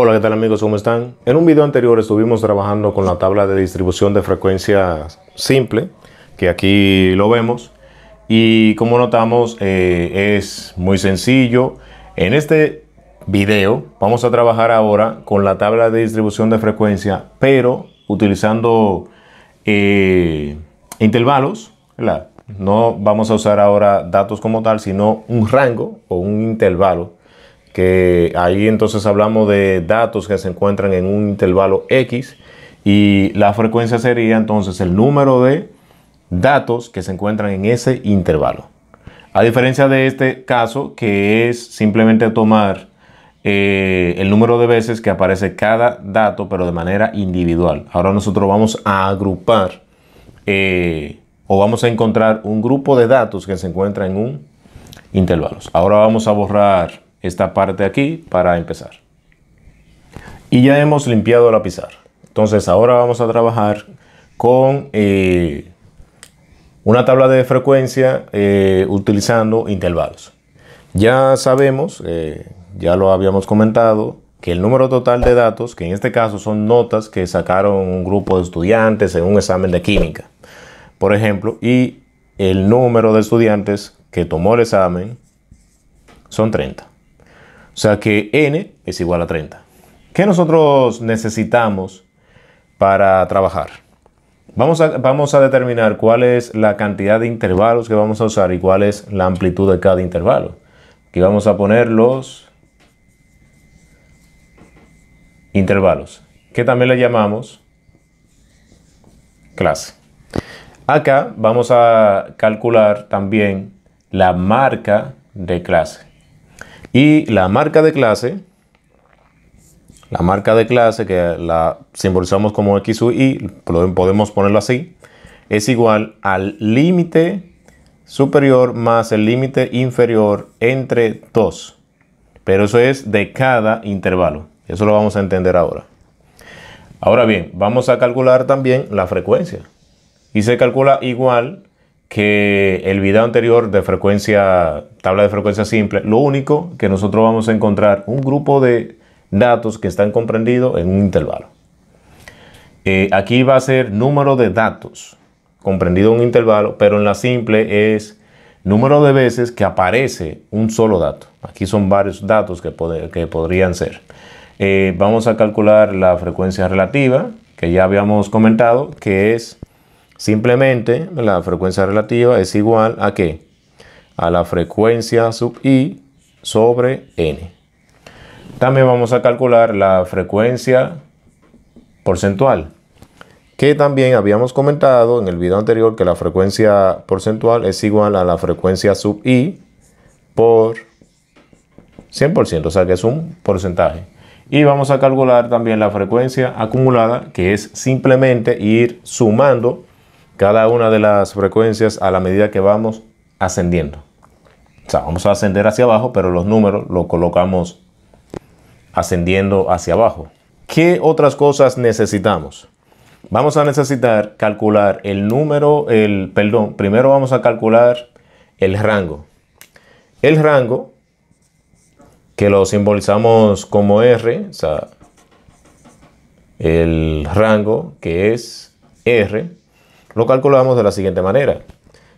Hola, ¿qué tal amigos? ¿Cómo están? En un video anterior estuvimos trabajando con la tabla de distribución de frecuencia simple, que aquí lo vemos. Y como notamos, eh, es muy sencillo. En este video vamos a trabajar ahora con la tabla de distribución de frecuencia, pero utilizando eh, intervalos. No vamos a usar ahora datos como tal, sino un rango o un intervalo que ahí entonces hablamos de datos que se encuentran en un intervalo X y la frecuencia sería entonces el número de datos que se encuentran en ese intervalo. A diferencia de este caso que es simplemente tomar eh, el número de veces que aparece cada dato pero de manera individual. Ahora nosotros vamos a agrupar eh, o vamos a encontrar un grupo de datos que se encuentran en un intervalo. Ahora vamos a borrar esta parte aquí para empezar. Y ya hemos limpiado la pizarra. Entonces ahora vamos a trabajar con eh, una tabla de frecuencia eh, utilizando intervalos. Ya sabemos, eh, ya lo habíamos comentado, que el número total de datos, que en este caso son notas que sacaron un grupo de estudiantes en un examen de química, por ejemplo, y el número de estudiantes que tomó el examen son 30. O sea que n es igual a 30. ¿Qué nosotros necesitamos para trabajar? Vamos a, vamos a determinar cuál es la cantidad de intervalos que vamos a usar y cuál es la amplitud de cada intervalo. Aquí vamos a poner los intervalos, que también le llamamos clase. Acá vamos a calcular también la marca de clase. Y la marca de clase, la marca de clase que la simbolizamos como x y, podemos ponerlo así, es igual al límite superior más el límite inferior entre 2. Pero eso es de cada intervalo. Eso lo vamos a entender ahora. Ahora bien, vamos a calcular también la frecuencia. Y se calcula igual que el video anterior de frecuencia, tabla de frecuencia simple, lo único que nosotros vamos a encontrar un grupo de datos que están comprendidos en un intervalo. Eh, aquí va a ser número de datos comprendido en un intervalo, pero en la simple es número de veces que aparece un solo dato. Aquí son varios datos que, podrían ser. Eh, vamos a calcular la frecuencia relativa, que ya habíamos comentado, que es Simplemente la frecuencia relativa es igual a qué? A la frecuencia sub i sobre n. También vamos a calcular la frecuencia porcentual, que también habíamos comentado en el video anterior que la frecuencia porcentual es igual a la frecuencia sub i por 100%, o sea que es un porcentaje. Y vamos a calcular también la frecuencia acumulada, que es simplemente ir sumando cada una de las frecuencias a la medida que vamos ascendiendo. O sea, vamos a ascender hacia abajo, pero los números los colocamos ascendiendo hacia abajo. ¿Qué otras cosas necesitamos? Vamos a necesitar calcular el número, el perdón, primero vamos a calcular el rango. El rango, que lo simbolizamos como R, o sea, el rango que es R, lo calculamos de la siguiente manera.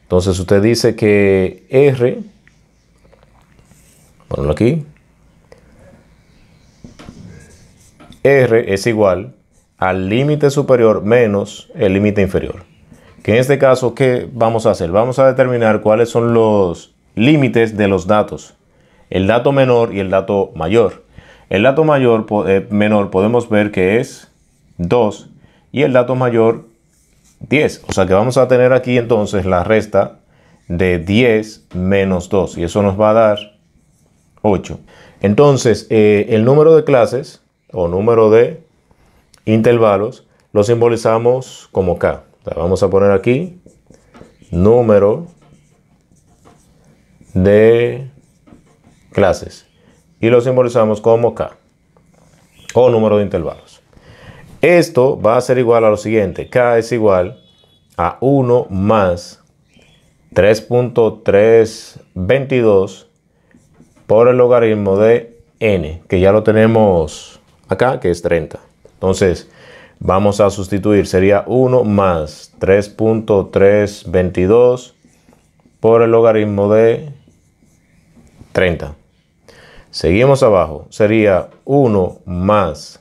Entonces usted dice que R, ponlo aquí, R es igual al límite superior menos el límite inferior. Que en este caso, ¿qué vamos a hacer? Vamos a determinar cuáles son los límites de los datos. El dato menor y el dato mayor. El dato mayor, eh, menor podemos ver que es 2 y el dato mayor 10. O sea que vamos a tener aquí entonces la resta de 10 menos 2 y eso nos va a dar 8. Entonces, eh, el número de clases o número de intervalos lo simbolizamos como K. vamos a poner aquí número de clases y lo simbolizamos como K o número de intervalos. Esto va a ser igual a lo siguiente. K es igual a 1 más 3.322 por el logaritmo de n, que ya lo tenemos acá, que es 30. Entonces, vamos a sustituir. Sería 1 más 3.322 por el logaritmo de 30. Seguimos abajo. Sería 1 más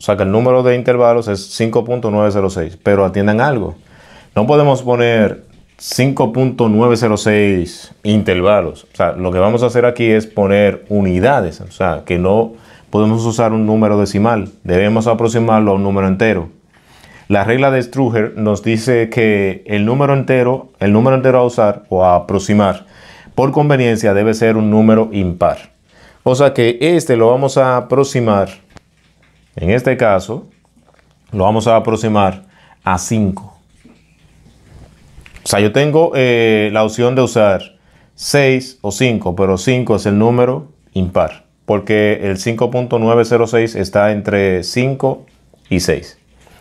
O sea que el número de intervalos es 5.906, pero atiendan algo. No podemos poner 5.906 intervalos. O sea, lo que vamos a hacer aquí es poner unidades. O sea, que no podemos usar un número decimal. Debemos aproximarlo a un número entero. La regla de Struger nos dice que el número entero, el número entero a usar o a aproximar, por conveniencia debe ser un número impar. O sea que este lo vamos a aproximar en este caso, lo vamos a aproximar a 5. O sea, yo tengo eh, la opción de usar 6 o 5, pero 5 es el número impar, porque el 5.906 está entre 5 y 6.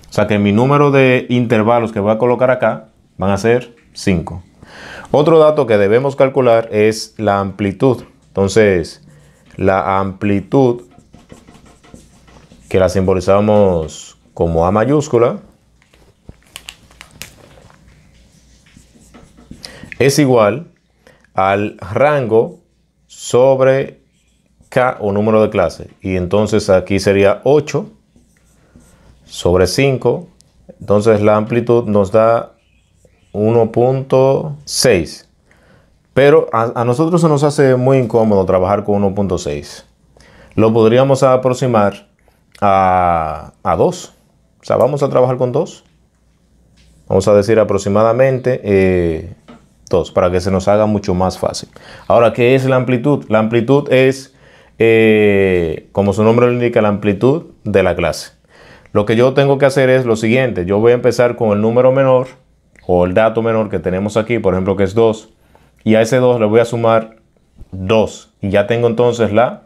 O sea que mi número de intervalos que voy a colocar acá van a ser 5. Otro dato que debemos calcular es la amplitud. Entonces, la amplitud que la simbolizamos como A mayúscula, es igual al rango sobre K o número de clase. Y entonces aquí sería 8 sobre 5. Entonces la amplitud nos da 1.6. Pero a, nosotros se nos hace muy incómodo trabajar con 1.6. Lo podríamos aproximar a, 2. O sea, vamos a trabajar con 2. Vamos a decir aproximadamente 2 eh, para que se nos haga mucho más fácil. Ahora, ¿qué es la amplitud? La amplitud es, eh, como su nombre lo indica, la amplitud de la clase. Lo que yo tengo que hacer es lo siguiente. Yo voy a empezar con el número menor o el dato menor que tenemos aquí, por ejemplo, que es 2. Y a ese 2 le voy a sumar 2. Y ya tengo entonces la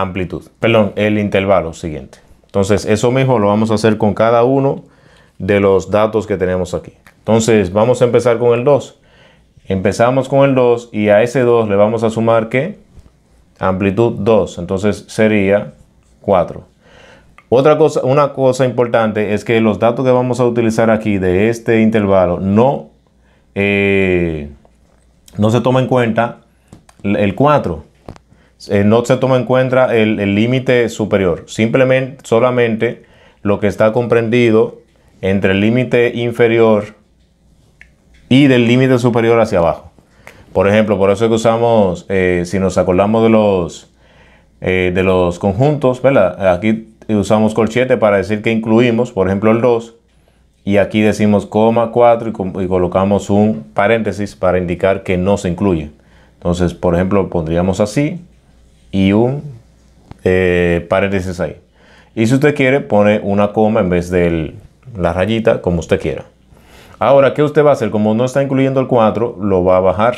amplitud, perdón, el intervalo siguiente. Entonces, eso mismo lo vamos a hacer con cada uno de los datos que tenemos aquí. Entonces, vamos a empezar con el 2. Empezamos con el 2 y a ese 2 le vamos a sumar que amplitud 2, entonces sería 4. Otra cosa, una cosa importante es que los datos que vamos a utilizar aquí de este intervalo no, eh, no se toma en cuenta el 4. Eh, no se toma en cuenta el límite superior, simplemente, solamente lo que está comprendido entre el límite inferior y del límite superior hacia abajo. Por ejemplo, por eso que usamos, eh, si nos acordamos de los, eh, de los conjuntos, Aquí usamos corchete para decir que incluimos, por ejemplo, el 2. Y aquí decimos coma 4 y colocamos un paréntesis para indicar que no se incluye. Entonces, por ejemplo, pondríamos así, y un eh, paréntesis ahí. Y si usted quiere, pone una coma en vez de la rayita, como usted quiera. Ahora, ¿qué usted va a hacer? Como no está incluyendo el 4, lo va a bajar.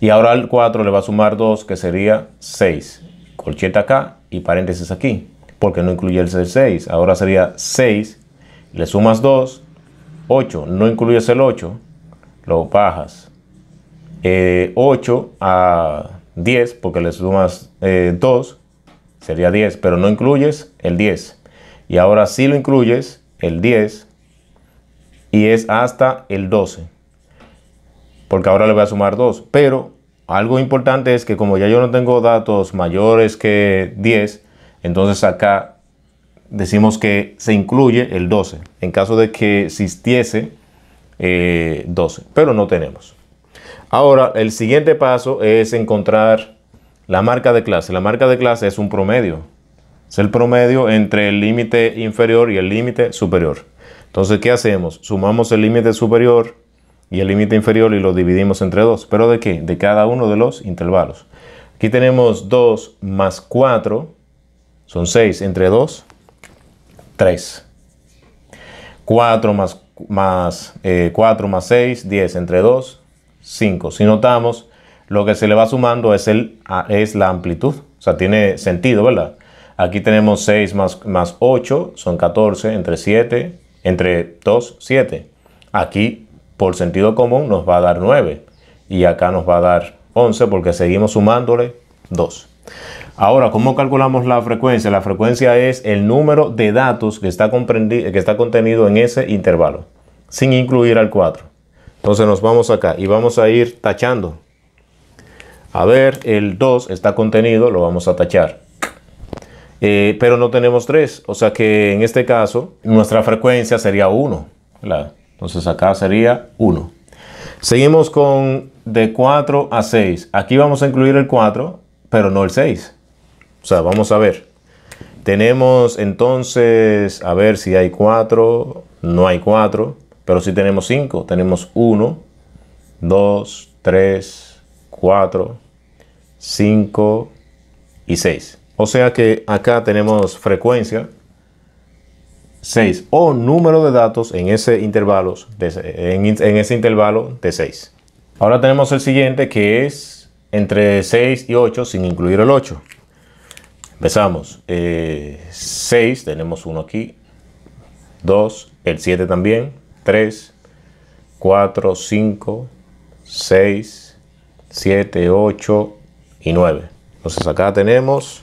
Y ahora al 4 le va a sumar 2, que sería 6. Colcheta acá y paréntesis aquí, porque no incluye el 6. Ahora sería 6, le sumas 2, 8. No incluyes el 8, lo bajas. 8 eh, a 10, porque le sumas 2, eh, sería 10, pero no incluyes el 10. Y ahora sí lo incluyes, el 10, y es hasta el 12. Porque ahora le voy a sumar 2. Pero algo importante es que como ya yo no tengo datos mayores que 10, entonces acá decimos que se incluye el 12. En caso de que existiese 12, eh, pero no tenemos. Ahora, el siguiente paso es encontrar la marca de clase. La marca de clase es un promedio. Es el promedio entre el límite inferior y el límite superior. Entonces, ¿qué hacemos? Sumamos el límite superior y el límite inferior y lo dividimos entre 2. ¿Pero de qué? De cada uno de los intervalos. Aquí tenemos 2 más 4, son 6, entre 2, 3. 4 más, 4 más 6, eh, 10, entre 2, 5. Si notamos, lo que se le va sumando es, el, es la amplitud. O sea, tiene sentido, ¿verdad? Aquí tenemos 6 más, 8, son 14, entre 7, entre 2, 7. Aquí, por sentido común, nos va a dar 9. Y acá nos va a dar 11 porque seguimos sumándole 2. Ahora, ¿cómo calculamos la frecuencia? La frecuencia es el número de datos que está, que está contenido en ese intervalo, sin incluir al 4. Entonces nos vamos acá y vamos a ir tachando. A ver, el 2 está contenido, lo vamos a tachar. Eh, pero no tenemos 3, o sea que en este caso nuestra frecuencia sería 1. Entonces acá sería 1. Seguimos con de 4 a 6. Aquí vamos a incluir el 4, pero no el 6. O sea, vamos a ver. Tenemos entonces, a ver si hay 4, no hay 4. Pero si tenemos 5, tenemos 1, 2, 3, 4, 5 y 6. O sea que acá tenemos frecuencia 6 o número de datos en ese intervalo de, en, ese intervalo de 6. Ahora tenemos el siguiente que es entre 6 y 8 sin incluir el 8. Empezamos. 6, eh, tenemos 1 aquí. 2, el 7 también. 3, 4, 5, 6, 7, 8 y 9. Entonces acá tenemos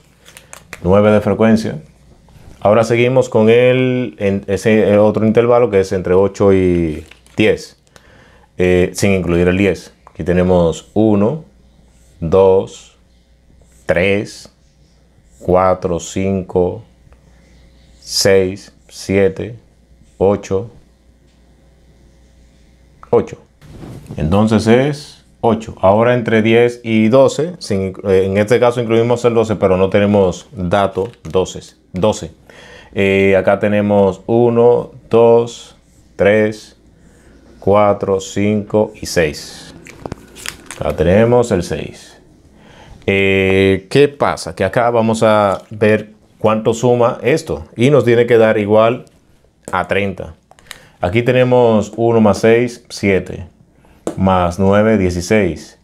9 de frecuencia. Ahora seguimos con el, ese otro intervalo que es entre 8 y 10, eh, sin incluir el 10. Aquí tenemos 1, 2, 3, 4, 5, 6, 7, 8, 8. Entonces es 8. Ahora entre 10 y 12, eh, en este caso incluimos el 12, pero no tenemos dato 12. 12. Eh, acá tenemos 1, 2, 3, 4, 5 y 6. Acá tenemos el 6. Eh, ¿Qué pasa? Que acá vamos a ver cuánto suma esto. Y nos tiene que dar igual a 30. Aquí tenemos 1 más 6, 7. Más 9, 16.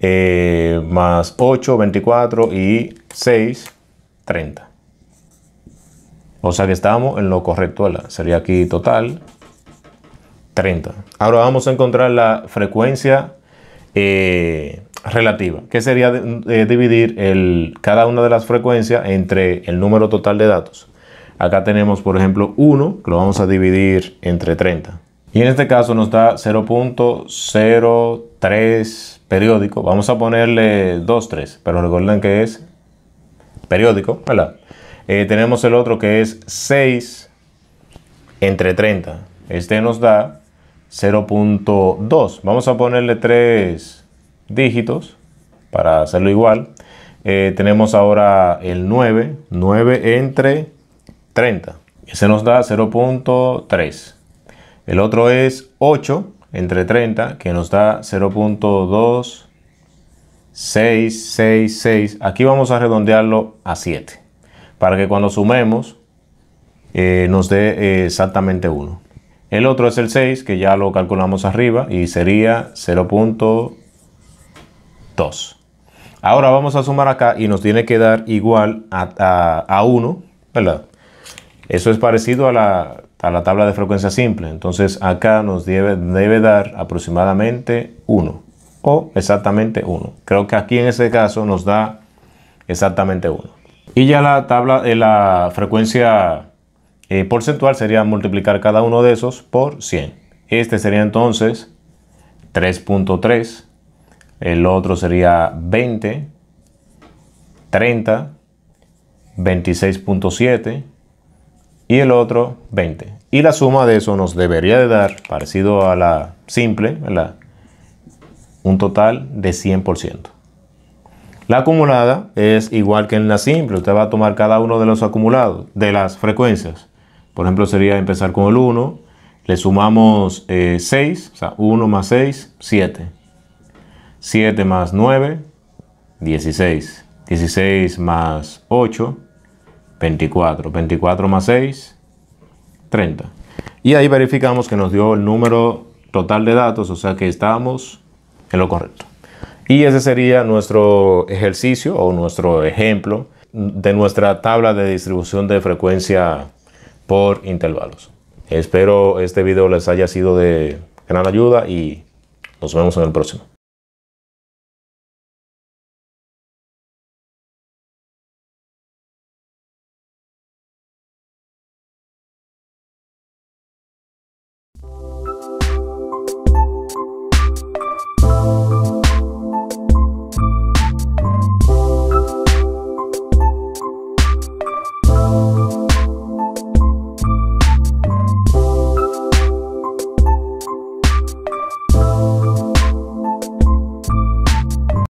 Eh, más 8, 24. Y 6, 30. O sea que estamos en lo correcto. Sería aquí total 30. Ahora vamos a encontrar la frecuencia eh, relativa, que sería eh, dividir el, cada una de las frecuencias entre el número total de datos. Acá tenemos, por ejemplo, 1, que lo vamos a dividir entre 30. Y en este caso nos da 0.03 periódico. Vamos a ponerle 2,3, pero recuerden que es periódico, ¿verdad? Eh, tenemos el otro que es 6 entre 30. Este nos da 0.2. Vamos a ponerle 3 dígitos para hacerlo igual. Eh, tenemos ahora el 9. 9 entre 30. Ese nos da 0.3. El otro es 8 entre 30, que nos da 0.2666. Aquí vamos a redondearlo a 7, para que cuando sumemos eh, nos dé eh, exactamente 1. El otro es el 6, que ya lo calculamos arriba, y sería 0.2. Ahora vamos a sumar acá y nos tiene que dar igual a, a 1, ¿verdad? Eso es parecido a la, tabla de frecuencia simple. Entonces acá nos debe, debe dar aproximadamente 1 o exactamente 1. Creo que aquí en este caso nos da exactamente 1. Y ya la tabla de eh, la frecuencia eh, porcentual sería multiplicar cada uno de esos por 100. Este sería entonces 3.3, el otro sería 20, 30, 26.7, y el otro 20. Y la suma de eso nos debería de dar, parecido a la simple, ¿verdad? un total de 100%. La acumulada es igual que en la simple. Usted va a tomar cada uno de los acumulados, de las frecuencias. Por ejemplo, sería empezar con el 1, le sumamos 6, eh, o sea, 1 más 6, 7. 7 más 9, 16. 16 más 8, 24. 24 más 6, 30. Y ahí verificamos que nos dio el número total de datos, o sea que estábamos en lo correcto. Y ese sería nuestro ejercicio o nuestro ejemplo de nuestra tabla de distribución de frecuencia por intervalos. Espero este video les haya sido de gran ayuda y nos vemos en el próximo.